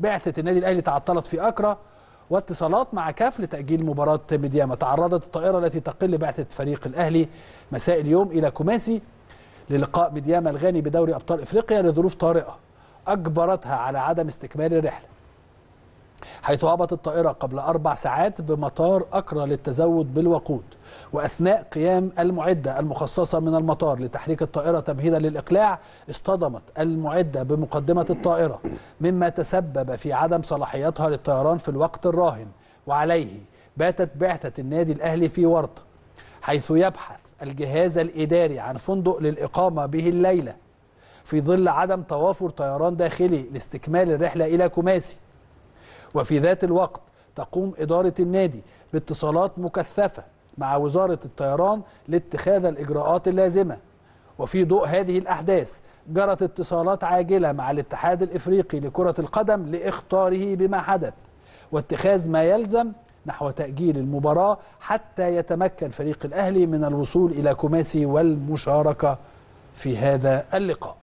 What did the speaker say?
بعثة النادي الأهلي تعطلت في أكرا واتصالات مع كاف لتأجيل مباراة ميدياما تعرضت الطائرة التي تقل بعثة فريق الأهلي مساء اليوم إلى كوماسي للقاء ميدياما الغاني بدوري أبطال إفريقيا لظروف طارئة أجبرتها على عدم استكمال الرحلة حيث هبطت الطائرة قبل أربع ساعات بمطار أكرا للتزود بالوقود وأثناء قيام المعدة المخصصة من المطار لتحريك الطائرة تمهيدا للإقلاع اصطدمت المعدة بمقدمة الطائرة مما تسبب في عدم صلاحيتها للطيران في الوقت الراهن وعليه باتت بعثة النادي الأهلي في ورطة حيث يبحث الجهاز الإداري عن فندق للإقامة به الليلة في ظل عدم توافر طيران داخلي لاستكمال الرحلة إلى كوماسي وفي ذات الوقت تقوم إدارة النادي باتصالات مكثفة مع وزارة الطيران لاتخاذ الإجراءات اللازمة وفي ضوء هذه الأحداث جرت اتصالات عاجلة مع الاتحاد الإفريقي لكرة القدم لإخطاره بما حدث واتخاذ ما يلزم نحو تأجيل المباراة حتى يتمكن فريق الأهلي من الوصول إلى كوماسي والمشاركة في هذا اللقاء